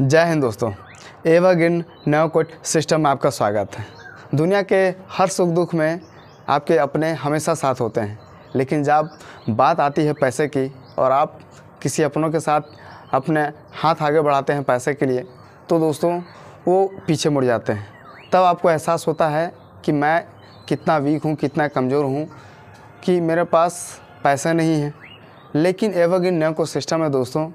जय हिंद दोस्तों एवा गिन नवकोट सिस्टम में आपका स्वागत है दुनिया के हर सुख दुख में आपके अपने हमेशा साथ होते हैं लेकिन जब बात आती है पैसे की और आप किसी अपनों के साथ अपने हाथ आगे बढ़ाते हैं पैसे के लिए तो दोस्तों वो पीछे मुड़ जाते हैं तब आपको एहसास होता है कि मैं कितना वीक हूँ कितना कमज़ोर हूँ कि मेरे पास पैसे नहीं हैं लेकिन एवरग्रीन न्यू कोट सिस्टम है दोस्तों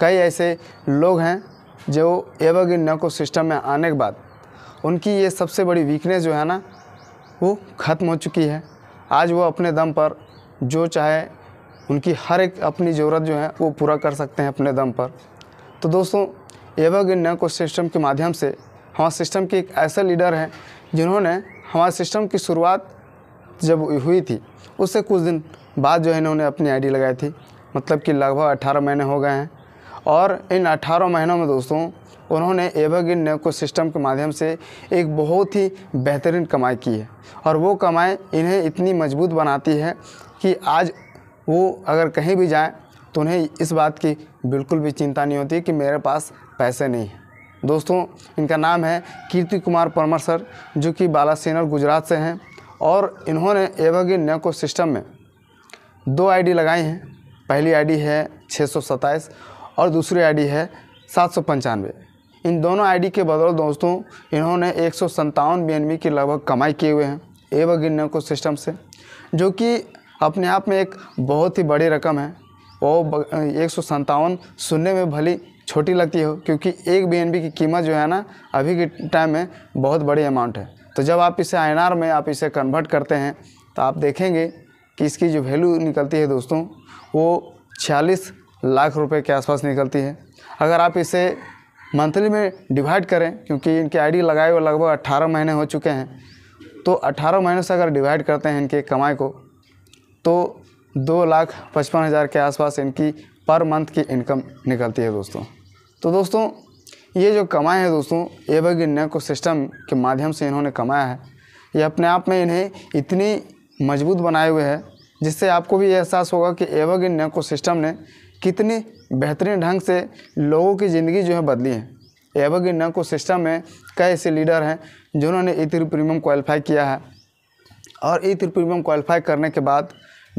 कई ऐसे लोग हैं जो एवग इन नको सिस्टम में आने के बाद उनकी ये सबसे बड़ी वीकनेस जो है ना वो ख़त्म हो चुकी है आज वो अपने दम पर जो चाहे उनकी हर एक अपनी ज़रूरत जो है वो पूरा कर सकते हैं अपने दम पर तो दोस्तों एवग इन नको सिस्टम के माध्यम से हमारे सिस्टम के एक ऐसे लीडर हैं जिन्होंने हमारे सिस्टम की शुरुआत जब हुई थी उससे कुछ दिन बाद जो है इन्होंने अपनी आईडी लगाई थी मतलब कि लगभग 18 महीने हो गए हैं और इन 18 महीनों में दोस्तों उन्होंने एभागिन नेको सिस्टम के माध्यम से एक बहुत ही बेहतरीन कमाई की है और वो कमाई इन्हें इतनी मजबूत बनाती है कि आज वो अगर कहीं भी जाएँ तो उन्हें इस बात की बिल्कुल भी चिंता नहीं होती कि मेरे पास पैसे नहीं हैं दोस्तों इनका नाम है कीर्ति कुमार परमर सर जो कि बालासेनर गुजरात से हैं और इन्होंने एवागिन नेको सिस्टम में दो आईडी लगाई हैं पहली आईडी है छः सौ और दूसरी आईडी है सात सौ पंचानवे इन दोनों आईडी के बदौलत दोस्तों इन्होंने एक सौ बी की लगभग कमाई किए हुए हैं एवं इन्हों को सिस्टम से जो कि अपने आप में एक बहुत ही बड़ी रकम है वो एक सौ सुनने में भली छोटी लगती हो क्योंकि एक बी की कीमत जो है ना अभी के टाइम में बहुत बड़ी अमाउंट है तो जब आप इसे आई में आप इसे कन्वर्ट करते हैं तो आप देखेंगे कि इसकी जो वैल्यू निकलती है दोस्तों वो छियालीस लाख रुपए के आसपास निकलती है अगर आप इसे मंथली में डिवाइड करें क्योंकि इनके आईडी लगाए हुए लगभग अट्ठारह महीने हो चुके हैं तो अट्ठारह महीने से अगर डिवाइड करते हैं इनके कमाई को तो दो लाख पचपन हज़ार के आसपास इनकी पर मंथ की इनकम निकलती है दोस्तों तो दोस्तों ये जो कमाए हैं दोस्तों ये बग को सिस्टम के माध्यम से इन्होंने कमाया है ये अपने आप में इन्हें इतनी मजबूत बनाए हुए है जिससे आपको भी एहसास होगा कि एवग नेको सिस्टम ने कितने बेहतरीन ढंग से लोगों की ज़िंदगी जो है बदली है एवं न को सिस्टम में कई ऐसे लीडर हैं जिन्होंने ई थ्री प्रीमियम क्वालिफाई किया है और ई थ्री प्रीमियम क्वालिफाई करने के बाद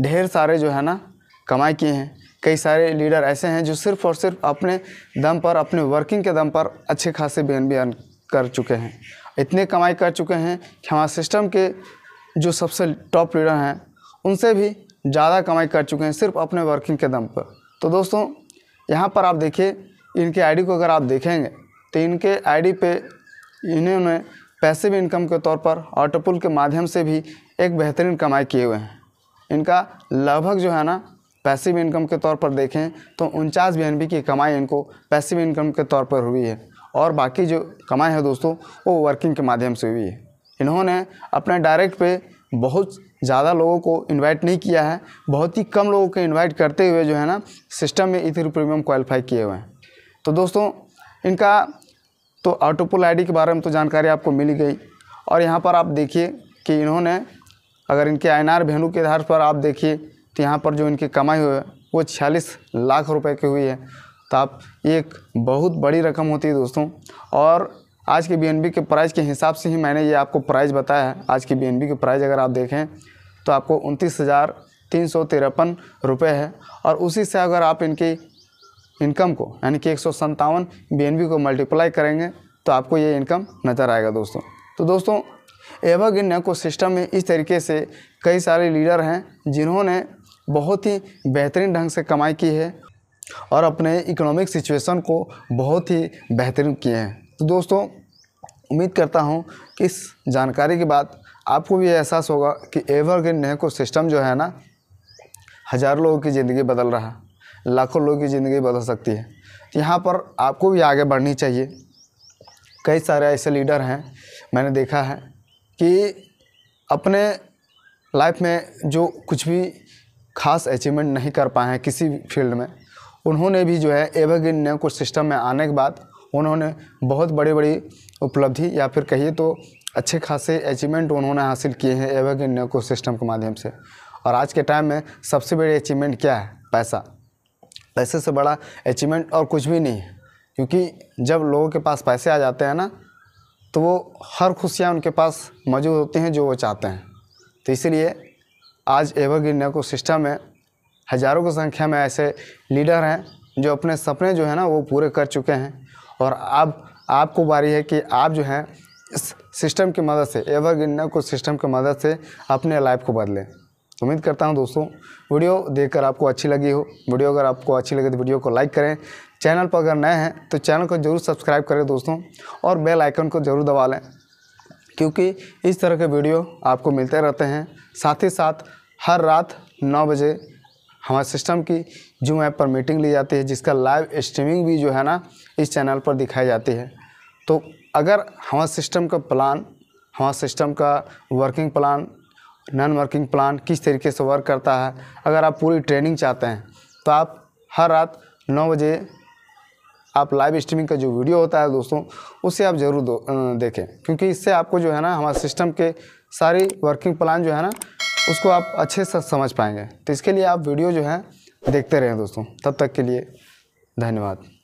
ढेर सारे जो है ना कमाई किए हैं कई सारे लीडर ऐसे हैं जो सिर्फ और सिर्फ अपने दम पर अपने वर्किंग के दम पर अच्छे खासे बी एन अर्न कर चुके हैं इतने कमाई कर चुके हैं कि हमारे सिस्टम के जो सबसे टॉप लीडर हैं उनसे भी ज़्यादा कमाई कर चुके हैं सिर्फ अपने वर्किंग के दम पर तो दोस्तों यहाँ पर आप देखिए इनके आईडी को अगर आप देखेंगे तो इनके आईडी पे इन्होंने पैसे भी इनकम के तौर पर ऑटोपुल के माध्यम से भी एक बेहतरीन कमाई किए हुए हैं इनका लगभग जो है ना पैसिव इनकम के तौर पर देखें तो उनचास बी की कमाई इनको पैसिव इनकम के तौर पर हुई है और बाकी जो कमाई है दोस्तों वो वर्किंग के माध्यम से हुई है इन्होंने अपने डायरेक्ट पे बहुत ज़्यादा लोगों को इनवाइट नहीं किया है बहुत ही कम लोगों को इनवाइट करते हुए जो है ना सिस्टम में इथिर प्रीमियम क्वालिफाई किए हुए हैं तो दोस्तों इनका तो ऑटोपुल आईडी के बारे में तो जानकारी आपको मिल गई और यहाँ पर आप देखिए कि इन्होंने अगर इनके आई एन वैल्यू के आधार पर आप देखिए तो यहाँ पर जो इनकी कमाई हुई है वो छियालीस लाख रुपये की हुई है तो आप एक बहुत बड़ी रकम होती है दोस्तों और आज के बी के प्राइस के हिसाब से ही मैंने ये आपको प्राइस बताया है आज के बी के प्राइस अगर आप देखें तो आपको उनतीस हज़ार तीन सौ तिरपन रुपये है और उसी से अगर आप इनकी इनकम को यानी कि एक सौ संतावन बी को मल्टीप्लाई करेंगे तो आपको ये इनकम नज़र आएगा दोस्तों तो दोस्तों एवग इन नको सिस्टम में इस तरीके से कई सारे लीडर हैं जिन्होंने बहुत ही बेहतरीन ढंग से कमाई की है और अपने इकोनॉमिक सिचुएशन को बहुत ही बेहतरीन किए हैं तो दोस्तों उम्मीद करता हूँ कि इस जानकारी के बाद आपको भी एहसास होगा कि एवरग्रीन नेको सिस्टम जो है ना हज़ारों लोगों की ज़िंदगी बदल रहा लाखों लोगों की ज़िंदगी बदल सकती है तो यहाँ पर आपको भी आगे बढ़नी चाहिए कई सारे ऐसे लीडर हैं मैंने देखा है कि अपने लाइफ में जो कुछ भी खास अचीवमेंट नहीं कर पाए हैं किसी भी फील्ड में उन्होंने भी जो है एवरग्रीन नेम कुछ सिस्टम में आने के बाद उन्होंने बहुत बड़ी बड़ी उपलब्धि या फिर कहिए तो अच्छे खासे अचीवमेंट उन्होंने हासिल किए हैं एवग इन को सिस्टम के माध्यम से और आज के टाइम में सबसे बड़ी अचीवमेंट क्या है पैसा पैसे से बड़ा अचीवमेंट और कुछ भी नहीं है क्योंकि जब लोगों के पास पैसे आ जाते हैं ना तो वो हर खुशियाँ उनके पास मौजूद होती हैं जो वो चाहते हैं तो इसलिए आज इन को सिस्टम में हज़ारों की संख्या में ऐसे लीडर हैं जो अपने सपने जो है ना वो पूरे कर चुके हैं और अब आपको बारी है कि आप जो हैं इस सिस्टम की मदद से एवर गिनना को सिस्टम की मदद से अपने लाइफ को बदलें उम्मीद करता हूं दोस्तों वीडियो देखकर आपको अच्छी लगी हो वीडियो अगर आपको अच्छी लगे तो वीडियो को लाइक करें चैनल पर अगर नए हैं तो चैनल को ज़रूर सब्सक्राइब करें दोस्तों और बेल आइकन को ज़रूर दबा लें क्योंकि इस तरह के वीडियो आपको मिलते रहते हैं साथ ही साथ हर रात नौ बजे हमारे सिस्टम की जूम ऐप पर मीटिंग ली जाती है जिसका लाइव स्ट्रीमिंग भी जो है ना इस चैनल पर दिखाई जाती है तो अगर हमारे सिस्टम का प्लान हमारे सिस्टम का working plan non working plan किस तरीके से वर्क करता है अगर आप पूरी ट्रेनिंग चाहते हैं तो आप हर रात नौ बजे आप लाइव स्ट्रीमिंग का जो वीडियो होता है दोस्तों उसे आप ज़रूर देखें क्योंकि इससे आपको जो है ना हमारे सिस्टम के सारी वर्किंग प्लान जो है ना उसको आप अच्छे से समझ पाएंगे तो इसके लिए आप वीडियो जो है देखते रहें दोस्तों तब तक के लिए धन्यवाद